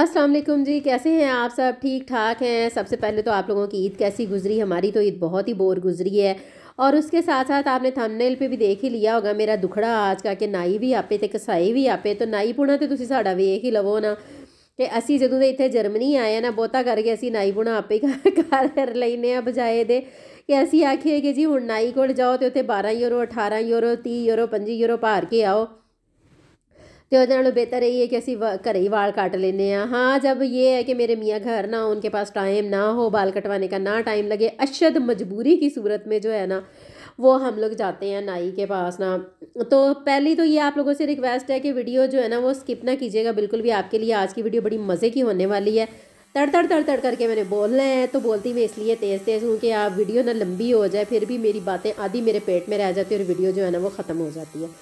असलम जी कैसे हैं आप सब ठीक ठाक हैं सबसे पहले तो आप लोगों की ईद कैसी गुजरी हमारी तो ईद बहुत ही बोर गुजरी है और उसके साथ साथ आपने थंबनेल पे भी देख ही ਲਿਆ ਹੋਗਾ ਮੇਰਾ ਦੁਖੜਾ ਆਜ ਕਰਕੇ ਨਾਈ ਵੀ ਆਪੇ ਤੇ ਕਸਾਈ ਵੀ ਆਪੇ ਤਾਂ ਨਾਈ ਪੁਣਾ ਤੇ ਤੁਸੀਂ ਸਾਡਾ ਵੇਖ ਹੀ ਲਵੋ ਨਾ ਤੇ ਅਸੀਂ ਜਦੋਂ ਦੇ ਇੱਥੇ ਜਰਮਨੀ ਆਏ ਨਾ ਬਹੁਤਾ ਕਰਕੇ ਅਸੀਂ ਨਾਈ ਪੁਣਾ ਆਪੇ ਕਰ ਲੈਨੇ ਆ ਬਜਾਏ ਦੇ ਕਿ ਅਸੀਂ ਆਖੀਏ ਕਿ ਜੀ ਹੁਣ ਨਾਈ ਕੋਲ ਜਾਓ ਤੇ ਉੱਥੇ 12 ਯੂਰੋ 18 ਯੂਰੋ 30 ਯੂਰੋ 25 ਯੂਰੋ ਭਾਰ ਕੇ ਆਓ तो ਉਹਦੇ ਨਾਲੋਂ बेहतर ਇਹ ਹੈ कि ਅਸੀਂ ਘਰੇ ਹੀ ਵਾਲ ਕੱਟ ਲੈਨੇ ਆ हाँ जब ये है कि मेरे मियाँ घर ना हो उनके पास टाइम ना हो बाल कटवाने का ना टाइम लगे अशद मजबूरी की सूरत में जो है ना वो हम लोग जाते हैं नाई के पास ना तो पहली तो ये आप लोगों से रिक्वेस्ट है कि वीडियो जो है ना वो स्किप ना कीजिएगा बिल्कुल भी आपके लिए आज की वीडियो बड़ी मज़े की होने वाली है तड़ तड़ तड़ तड़ करके मैंने बोलना है तो बोलती मैं इसलिए तेज़ तेज़ हूँ कि आप वीडियो ना लंबी हो जाए फिर भी मेरी बातें आधी मेरे पेट में रह जाती है और वीडियो जो है ना वो ख़त्म हो जाती है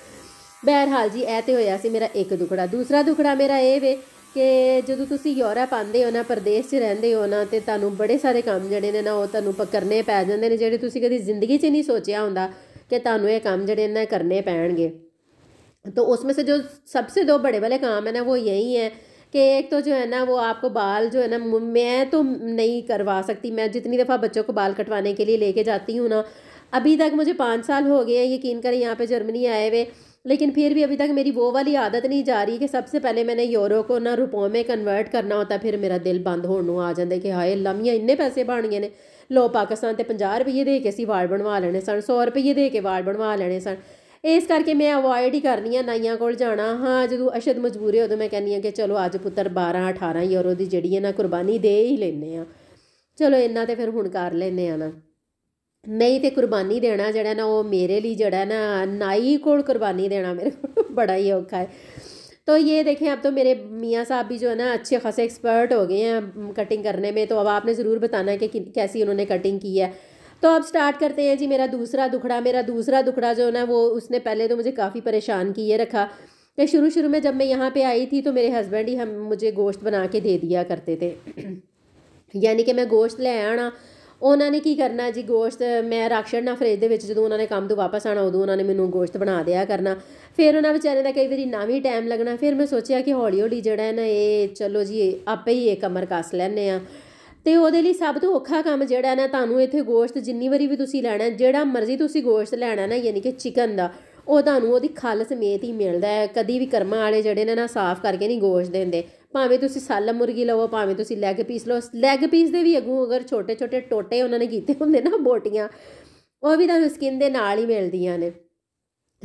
ਬਹਿਰਹਾਲ ਜੀ ਇਹ ਤੇ ਹੋਇਆ ਸੀ ਮੇਰਾ ਇੱਕ ਦੁਖੜਾ ਦੂਸਰਾ ਦੁਖੜਾ ਮੇਰਾ ਇਹ ਵੇ ਕਿ ਜਦੋਂ ਤੁਸੀਂ ਯੂਰਪ ਆਂਦੇ ਹੋ ਨਾ ਪਰਦੇਸ 'ਚ ਰਹਿੰਦੇ ਹੋ ਨਾ ਤੇ ਤੁਹਾਨੂੰ ਬੜੇ ਸਾਰੇ ਕੰਮ ਜਿਹੜੇ ਨੇ ਨਾ ਉਹ ਤੁਹਾਨੂੰ ਪਕਰਨੇ ਪੈ ਜਾਂਦੇ ਨੇ ਜਿਹੜੇ ਤੁਸੀਂ ਕਦੀ ਜ਼ਿੰਦਗੀ 'ਚ ਨਹੀਂ ਸੋਚਿਆ ਹੁੰਦਾ ਕਿ ਤੁਹਾਨੂੰ ਇਹ ਕੰਮ ਜਿਹੜੇ ਨੇ ਕਰਨੇ ਪੈਣਗੇ ਤਾਂ ਵਿੱਚ ਜੋ ਸਭ ਤੋਂ ਦੋ ਬੜੇ ਵਾਲੇ ਕੰਮ काम ਉਹ ना ਹੈ ਕਿ ਇੱਕ ਤਾਂ ਜੋ ਹੈ ਨਾ ਉਹ ना वो ਬਾਲ ਜੋ ਹੈ ਨਾ ਮੈਂ ਤਾਂ ਨਹੀਂ ਕਰਵਾ ਸਕਤੀ ਮੈਂ ਜਿੰਨੀ ਦਫਾ ਬੱਚੋ ਕੋ ਬਾਲ ਕਟਵਾਣੇ ਕੇ ਲਈ ਲੈ ਕੇ ਜਾਂਦੀ ਹੂੰ ਨਾ ਅਭੀ ਤੱਕ ਮੈਨੂੰ 5 ਸਾਲ ਹੋ ਗਏ ਹੈ ਯਕੀਨ ਕਰੇ ਯਹਾਂ ਪੇ ਜਰਮਨੀ ਆਏ ਵੇ लेकिन फिर भी अभी तक मेरी वो वाली आदत नहीं जा रही कि सबसे पहले मैंने यूरो को ना रुपयों में ਕਨਵਰਟ ਕਰਨਾ ਹੁੰਦਾ ਫਿਰ ਮੇਰਾ ਦਿਲ ਬੰਦ ਹੋਣ ਨੂੰ ਆ ਜਾਂਦਾ ਕਿ ਹਾਏ ਲੰਮੀਆਂ ਇੰਨੇ ਪੈਸੇ ਬਣ ਗਏ ਨੇ ਲੋ ਪਾਕਿਸਤਾਨ ਤੇ 50 ਰੁਪਏ ਦੇ ਕੇ ਅਸੀਂ ਵਾਲ ਬਣਵਾ ਲੈਣੇ ਸਨ 100 ਰੁਪਏ ਦੇ ਕੇ ਵਾਲ ਬਣਵਾ ਲੈਣੇ ਸਨ ਇਸ ਕਰਕੇ ਮੈਂ ਅਵॉइड ਹੀ ਕਰਨੀ ਆ ਨਾਈਆਂ ਕੋਲ ਜਾਣਾ ਹਾਂ ਜਦੋਂ ਅਸ਼ਦ ਮਜਬੂਰੇ ਉਦੋਂ ਮੈਂ ਕਹਿੰਨੀ ਆ ਕਿ ਚਲੋ ਅੱਜ ਪੁੱਤਰ 12 18 ਯੂਰੋ ਦੀ ਜਿਹੜੀ ਹੈ ਨਾ ਕੁਰਬਾਨੀ ਦੇ ਹੀ ਲੈਨੇ ਆ ਚਲੋ ਇੰਨਾ ਤੇ ਫਿਰ ਹੁਣ ਕਰ ਲੈਨੇ ਆ ਨਾ नहीं तो कुरबानी देना जड़ा ना वो मेरे लिए जड़ा ना नाई को कुरबानी देना मेरे को बड़ा ही औखा है तो ये देखें अब तो मेरे मियाँ साहब भी जो है ना अच्छे खासे एक्सपर्ट हो गए हैं कटिंग करने में तो अब आपने ज़रूर बताना है कि कैसी उन्होंने कटिंग की है तो अब स्टार्ट करते हैं जी मेरा दूसरा दुखड़ा मेरा दूसरा दुखड़ा जो है ना वो उसने पहले तो मुझे काफ़ी परेशान किए रखा कि शुरू शुरू में जब मैं यहाँ पे आई थी तो मेरे हस्बैंड ही हम मुझे गोश्त बना के दे दिया करते थे यानी कि मैं गोश्त ले आना ਉਹਨਾਂ ਨੇ ਕੀ ਕਰਨਾ ਜੀ ਗੋਸ਼ਤ ਮੈਂ ਰਾਖਸ਼ਣ ਨਾ ਫ੍ਰਿਜ ਦੇ ਵਿੱਚ ਜਦੋਂ ਉਹਨਾਂ ਨੇ ਕੰਮ ਤੋਂ ਵਾਪਸ ਆਣਾ ਉਦੋਂ ਉਹਨਾਂ ਨੇ ਮੈਨੂੰ ਗੋਸ਼ਤ ਬਣਾ ਦਿਆ ਕਰਨਾ ਫਿਰ ਉਹਨਾਂ ਵਿਚਾਰੇ ਦਾ ਕਈ ਵਾਰੀ ਨਾ ਵੀ ਟਾਈਮ ਲੱਗਣਾ ਫਿਰ ਮੈਂ ਸੋਚਿਆ ਕਿ ਹੌਲੀ ਹੌਲੀ ਜਿਹੜਾ ਹੈ ਨਾ ਇਹ ਚਲੋ ਜੀ ਆਪੇ ਹੀ ਇਹ ਕਮਰ ਕੱਸ ਲੈਣੇ ਆ ਤੇ ਉਹਦੇ ਲਈ ਸਭ ਤੋਂ ਔਖਾ ਕੰਮ ਜਿਹੜਾ ਹੈ ਨਾ ਤੁਹਾਨੂੰ ਇੱਥੇ ਗੋਸ਼ਤ ਜਿੰਨੀ ਵਾਰੀ ਵੀ ਤੁਸੀਂ ਲੈਣਾ ਜਿਹੜਾ ਮਰਜ਼ੀ ਤੁਸੀਂ ਗੋਸ਼ਤ ਲੈਣਾ ਨਾ ਯਾਨੀ ਕਿ ਚਿਕਨ ਦਾ ਉਹ ਤੁਹਾਨੂੰ ਉਹਦੀ ਖਲ ਸਮੇਤ ਹੀ ਮਿਲਦਾ ਹੈ ਕਦੀ ਵੀ ਕਰਮਾਂ ਵਾਲੇ ਜਿਹੜੇ ਨੇ ਨਾ ਸਾਫ਼ ਕਰਕੇ ਨਹੀਂ ਗੋਸ਼ ਦਿੰਦੇ ਭਾਵੇਂ ਤੁਸੀਂ ਸਾਲਾ ਮੁਰਗੀ ਲਵੋ ਭਾਵੇਂ ਤੁਸੀਂ ਲੈਗ ਪੀਸ ਲਓ ਲੈਗ ਪੀਸ ਦੇ ਵੀ ਅਗੂ ਅਗਰ ਛੋਟੇ ਛੋਟੇ ਟੋਟੇ ਉਹਨਾਂ ਨੇ ਕੀਤੇ ਹੁੰਦੇ ਨਾ ਬੋਟੀਆਂ ਉਹ ਵੀ ਤੁਹਾਨੂੰ ਸਕਿਨ ਦੇ ਨਾਲ ਹੀ ਮਿਲਦੀਆਂ ਨੇ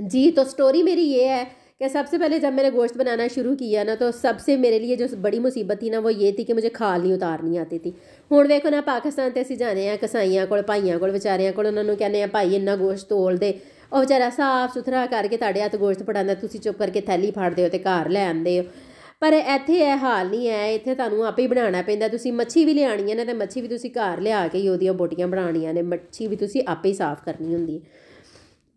ਜੀ ਤਾਂ ਸਟੋਰੀ ਮੇਰੀ ਇਹ ਹੈ ਕਿ ਸਭ ਤੋਂ ਪਹਿਲੇ ਜਦ ਮੈਂ ਗੋਸ਼ਤ ਬਣਾਉਣਾ ਸ਼ੁਰੂ ਕੀਤਾ ਨਾ ਤਾਂ ਸਭ ਤੋਂ ਮੇਰੇ ਲਈ ਜੋ ਬੜੀ ਮੁਸੀਬਤ ਸੀ ਨਾ ਉਹ ਇਹ ਸੀ ਕਿ ਮੈਨੂੰ ਖਾਲ ਨਹੀਂ ਉਤਾਰਨੀ ਆਤੀ ਸੀ ਹੁਣ ਵੇਖੋ ਨਾ ਪਾਕਿਸਤਾਨ ਤੇ ਅਸੀਂ ਜਾਣੇ ਆ ਕਸਾਈਆਂ ਕੋਲ ਭਾਈਆਂ ਕੋਲ ਵਿਚਾਰਿਆਂ ਕੋਲ ਉਹਨਾਂ ਨੂੰ ਕਹਿੰਦੇ ਆ ਭਾਈ ਇੰਨਾ ਗੋਸ਼ਤ ਤੋਲ ਦੇ ਉਹ ਵਿਚਾਰਾ ਸਾਫ਼ ਸੁਥਰਾ ਕਰਕੇ ਤੁਹਾਡੇ ਹੱਥ ਗੋਸ਼ਤ ਪੜਾਉਂਦਾ ਤੁਸੀਂ ਚੁੱਪ ਕਰਕੇ ਥੈਲੀ ਫੜਦੇ ਹੋ ਤੇ ਘਰ ਲੈ ਆਉਂਦੇ ਹੋ ਪਰ ਇੱਥੇ ਇਹ ਹਾਲ ਨਹੀਂ ਹੈ ਇੱਥੇ ਤੁਹਾਨੂੰ ਆਪੇ ਹੀ ਬਣਾਉਣਾ ਪੈਂਦਾ ਤੁਸੀਂ ਮੱਛੀ ਵੀ ਲਿਆਣੀ ਹੈ ਨਾ ਤੇ ਮੱਛੀ ਵੀ ਤੁਸੀਂ ਘਰ ਲਿਆ ਕੇ ਹੀ ਉਹਦੀਆਂ ਬੋਟੀਆਂ ਬਣਾਉਣੀਆਂ ਨੇ ਮੱਛੀ ਵੀ ਤੁਸੀਂ ਆਪੇ ਹੀ ਸਾਫ਼ ਕਰਨੀ ਹੁੰਦੀ ਹੈ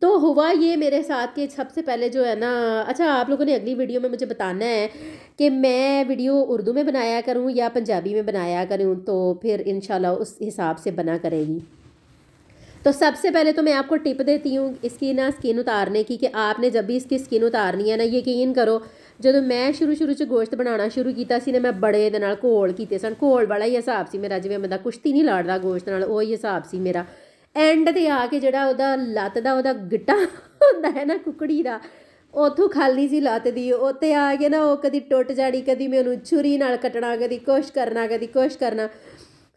तो हुआ ये मेरे साथ के सबसे पहले जो है ना अच्छा आप लोगों ने अगली वीडियो में मुझे बताना है कि मैं वीडियो उर्दू में बनाया करूं या पंजाबी में बनाया करूं तो फिर इंशाल्लाह उस हिसाब से बना करेगी तो सबसे पहले तो मैं आपको टिप देती हूँ इसकी ना स्किन उतारने की कि आपने जब भी इसकी स्किन उतारनी है ना ਯਕੀਨ ਕਰੋ ਜਦੋਂ ਮੈਂ ਸ਼ੁਰੂ ਸ਼ੁਰੂ ਚ ਗੋਸ਼ਤ ਬਣਾਉਣਾ ਸ਼ੁਰੂ ਕੀਤਾ ਸੀ ਨਾ ਮੈਂ ਬੜੇ ਦੇ ਨਾਲ ਘੋਲ ਕੀਤੇ ਸਨ ਘੋਲ ਵਾਲਾ ਹੀ ਹਿਸਾਬ ਸੀ ਮੇਰਾ ਜਿਵੇਂ ਦਾ ਕੁਸ਼ਤੀ ਨਹੀਂ ਲੜਦਾ ਗੋਸ਼ਤ ਨਾਲ ਉਹ ਹੀ ਹਿਸਾਬ ਸੀ ਮੇਰਾ ਐਂਡ ਤੇ ਆ ਕੇ ਜਿਹੜਾ ਉਹਦਾ ਲੱਤ ਦਾ ਉਹਦਾ ਗਿੱਟਾ ਹੁੰਦਾ ਹੈ ਨਾ ਕੁਕੜੀ ਦਾ ਉਥੋਂ ਖਾਲੀ ਸੀ ਲੱਤ ਦੀ ਉੱਤੇ ਆ ਕੇ ਨਾ ਉਹ ਕਦੀ ਟੁੱਟ ਜਾਣੀ ਕਦੀ ਮੈਨੂੰ ਛੁਰੀ ਨਾਲ ਕੱਟਣਾ ਕਦੀ ਕੋਸ਼ ਕਰਨਾ ਕਦੀ ਕੋਸ਼ ਕਰਨਾ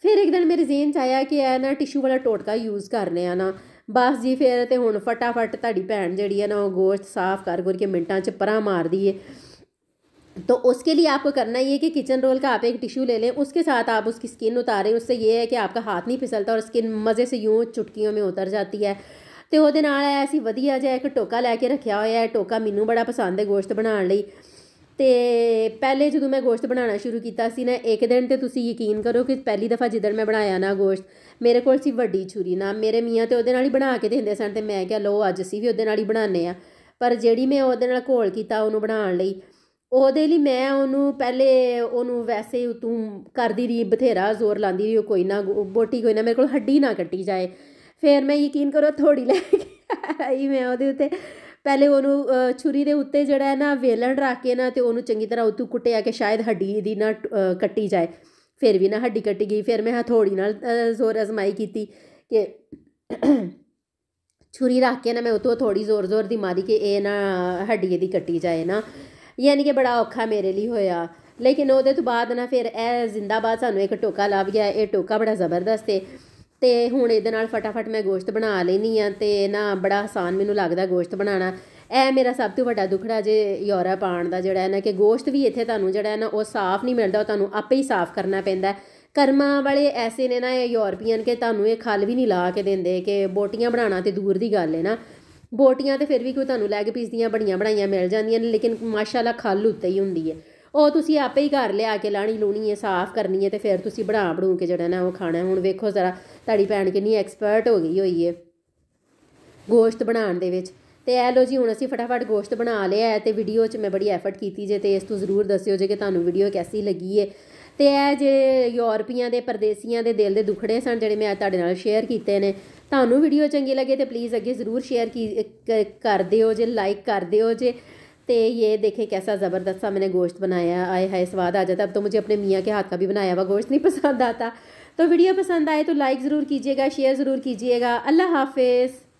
ਫਿਰ ਇੱਕ ਦਿਨ ਮੇਰੇ ਜ਼ੇਨ 'ਚ ਆਇਆ ਕਿ ਇਹ ਨਾ ਟਿਸ਼ੂ ਵਾਲਾ ਟੋਟਕਾ ਯੂਜ਼ ਕਰਨੇ ਆ ਨਾ ਬਸ ਜੀ ਫਿਰ ਤੇ ਹੁਣ ਫਟਾਫਟ ਤੁਹਾਡੀ ਭੈਣ ਜਿਹੜੀ ਹੈ ਨਾ ਉਹ ਗੋਸ਼ਤ ਸਾਫ਼ ਕਰ ਕਰ ਕੇ ਮਿੰਟਾਂ 'ਚ ਪਰਾਂ ਮਾਰਦੀ ਏ तो उसके लिए आपको करना ये कि किचन रोल का आप एक टिश्यू ले लें उसके साथ आप उसकी स्किन उतारें उससे ये है कि आपका हाथ नहीं फिसलता और स्किन मज़े से यूं चुटकियों में उतर जाती है तो ਉਹਦੇ ਨਾਲ ਐਸੀ ਵਧੀਆ ਜਿਹਾ ਇੱਕ ਟੋਕਾ ਲੈ ਕੇ ਰੱਖਿਆ ਹੋਇਆ ਹੈ ਟੋਕਾ ਮੈਨੂੰ ਬੜਾ ਪਸੰਦ ਹੈ ਗੋਸ਼ਤ ਬਣਾਉਣ ਲਈ ਤੇ ਪਹਿਲੇ ਜਦੋਂ ਮੈਂ ਗੋਸ਼ਤ ਬਣਾਉਣਾ ਸ਼ੁਰੂ ਕੀਤਾ ਸੀ ਨਾ ਇੱਕ ਦਿਨ ਤੇ ਤੁਸੀਂ ਯਕੀਨ ਕਰੋ ਕਿ ਪਹਿਲੀ ਦਫਾ ਜਿੱਦਣ ਮੈਂ ਬਣਾਇਆ ਨਾ ਗੋਸ਼ਤ ਮੇਰੇ ਕੋਲ ਸੀ ਵੱਡੀ ਛੁਰੀ ਨਾ ਮੇਰੇ ਮੀਆਂ ਤੇ ਉਹਦੇ ਨਾਲ ਹੀ ਬਣਾ ਕੇ ਦਿੰਦੇ ਸਨ ਤੇ ਮੈਂ ਕਿਹਾ ਲੋ ਅੱਜ ਅਸੀਂ ਵੀ ਉਹਦੇ ਨਾਲ ਹੀ ਬਣਾਉਨੇ ਆ ਪਰ ਜਿਹੜੀ ਮੈਂ ਉਹਦੇ ਨਾਲ ਘੋਲ ਕੀਤਾ ਉਹਨੂੰ ਬਣਾਉਣ ਲਈ ਉਹਦੇ ਲਈ ਮੈਂ ਉਹਨੂੰ ਪਹਿਲੇ ਉਹਨੂੰ ਵੈਸੇ ਤੂੰ ਕਰਦੀ ਰਹੀ ਬਥੇਰਾ ਜ਼ੋਰ ਲਾਉਂਦੀ ਰਹੀ ਕੋਈ ਨਾ ਬੋਟੀ ਕੋਈ ਨਾ ਮੇਰੇ ਕੋਲ ਹੱਡੀ ਨਾ ਕੱਟੀ ਜਾਏ ਫਿਰ ਮੈਂ ਯਕੀਨ ਕਰੋ ਥੋੜੀ ਲੈ ਕੇ ਆਈ ਮੈਂ ਉਹਦੇ ਉੱਤੇ ਪਹਿਲੇ ਉਹਨੂੰ ਛੁਰੀ ਦੇ ਉੱਤੇ ਜਿਹੜਾ ਹੈ ਨਾ ਵੇਲਣ ਰੱਖ ਕੇ ਨਾ ਤੇ ਉਹਨੂੰ ਚੰਗੀ ਤਰ੍ਹਾਂ ਉਤੋਂ ਕੁੱਟਿਆ ਕਿ ਸ਼ਾਇਦ ਹੱਡੀ ਦੀ ਨਾ ਕੱਟੀ ਜਾਏ ਫਿਰ ਵੀ ਨਾ ਹੱਡੀ ਕੱਟੀ ਗਈ ਫਿਰ ਮੈਂ ਥੋੜੀ ਨਾਲ ਜ਼ੋਰ ਅਜ਼ਮਾਈ ਕੀਤੀ ਕਿ ਛੁਰੀ ਰੱਖ ਕੇ ਨਾ ਮੈਂ ਉਤੋਂ ਥੋੜੀ ਜ਼ੋਰ-ਜ਼ੋਰ ਦੀ ਮਾਰੀ ਕਿ ਇਹ ਨਾ ਹੱਡੀ ਇਹਦੀ ਕੱਟੀ ਜਾਏ ਨਾ ਯਾਨੀ ਕਿ ਬੜਾ ਔਖਾ ਮੇਰੇ ਲਈ ਹੋਇਆ ਲੇਕਿਨ ਉਹਦੇ ਤੋਂ ਬਾਅਦ ਨਾ ਫਿਰ ਇਹ ਜ਼ਿੰਦਾਬਾਦ ਸਾਨੂੰ ਇੱਕ ਟੋਕਾ ਲੱਭ ਗਿਆ ਇਹ ਟੋਕਾ ਬੜਾ ਜ਼ਬਰਦਸਤ ਹੈ ਤੇ ਹੁਣ ਇਹਦੇ ਨਾਲ ਫਟਾਫਟ ਮੈਂ ਗੋਸ਼ਤ ਬਣਾ ਲੈਣੀ ਆ ਤੇ ਨਾ ਬੜਾ ਆਸਾਨ ਮੈਨੂੰ ਲੱਗਦਾ ਗੋਸ਼ਤ ਬਣਾਉਣਾ ਐ ਮੇਰਾ ਸਭ ਤੋਂ ਵੱਡਾ ਦੁਖੜਾ ਜੇ ਯੂਰਪ ਪਾਣ ਦਾ ਜਿਹੜਾ ਹੈ ਨਾ ਕਿ ਗੋਸ਼ਤ ਵੀ ਇੱਥੇ ਤੁਹਾਨੂੰ ਜਿਹੜਾ ਹੈ ਨਾ ਉਹ ਸਾਫ਼ ਨਹੀਂ ਮਿਲਦਾ ਤੁਹਾਨੂੰ ਆਪੇ ਹੀ ਸਾਫ਼ ਕਰਨਾ ਪੈਂਦਾ ਕਰਮਾ ਵਾਲੇ ਐਸੇ ਨੇ ਨਾ ਇਹ ਯੂਰਪੀਅਨ ਕਿ ਤੁਹਾਨੂੰ ਇਹ ਖਲ ਵੀ ਨਹੀਂ ਲਾ ਕੇ ਦਿੰਦੇ ਕਿ ਬੋਟੀਆਂ ਬਣਾਉਣਾ ਤੇ ਦੂਰ ਦੀ ਗੱਲ ਹੈ ਨਾ ਬੋਟੀਆਂ ਤੇ ਫਿਰ ਵੀ ਕੋਈ ਤੁਹਾਨੂੰ ਲੈਗ ਪੀਸ ਦੀਆਂ ਬੜੀਆਂ ਬਣਾਈਆਂ ਮਿਲ ਜਾਂਦੀਆਂ ਨੇ ਲੇਕਿਨ ਮਾਸ਼ਾਅੱਲਾ ਖਲ ਉੱਤੇ ਹੀ ਹੁੰਦੀ ਹੈ ਉਹ ਤੁਸੀਂ ਆਪੇ ਹੀ ਘਰ ਲਿਆ ਕੇ ਲਾਣੀ ਲੂਣੀ ਹੈ ਸਾਫ਼ ਕਰਨੀ ਹੈ ਤੇ ਫਿਰ ਤੁਸੀਂ ਬਣਾ ਬਣੂ ਕੇ ਜਿਹੜਾ ਨਾ ਉਹ ਖਾਣਾ ਹੁਣ ਵੇਖੋ ਜ਼ਰਾ ਤੁਹਾਡੀ ਭੈਣ ਕਿੰਨੀ ਐਕਸਪਰਟ ਹੋ ਗਈ ਹੋਈ ਹੈ ਗੋਸ਼ਤ ਬਣਾਉਣ ਦੇ ਵਿੱਚ ਤੇ ਐ ਲੋ ਜੀ ਹੁਣ ਅਸੀਂ ਫਟਾਫਟ ਗੋਸ਼ਤ ਬਣਾ ਲਿਆ ਤੇ ਵੀਡੀਓ 'ਚ ਮੈਂ ਬੜੀ ਐਫਰਟ ਕੀਤੀ ਜੇ ਤੇ ਇਸ ਤੋਂ ਜ਼ਰੂਰ ਦੱਸਿਓ ਜੇ ਕਿ ਤੁਹਾਨੂੰ ਵੀਡੀਓ ਕੈਸੀ ਲੱਗੀ ਏ ਤੇ ਇਹ ਜੇ ਯੂਰਪੀਆਂ ਦੇ ਪਰਦੇਸੀਆਂ ਦੇ ਦਿਲ ਦੇ ਦੁਖੜੇ ਸਨ ਜਿਹੜੇ ਮੈਂ ਤੁਹਾਡੇ ਨਾਲ ਸ਼ੇਅਰ ਕੀਤੇ ਨੇ ਤੁਹਾਨੂੰ ਵੀਡੀਓ ਚੰਗੀ ਲੱਗੇ ਤੇ ਪਲੀਜ਼ ਅੱਗੇ ਜ਼ਰੂਰ ਸ਼ੇਅਰ ਕਰ ਦਿਓ ਜੇ ਲਾਈਕ ਕਰ ਦਿਓ ਜੇ तो ये देखें कैसा ज़बरदस्त सा मैंने गोश्त बनाया आए हाय स्वाद आ जाता अब तो मुझे अपने मियाँ के हाथ का भी बनाया हुआ गोश्त नहीं पसंद आता तो वीडियो पसंद आए तो लाइक ज़रूर कीजिएगा शेयर ज़रूर कीजिएगा अल्लाह हाफिज़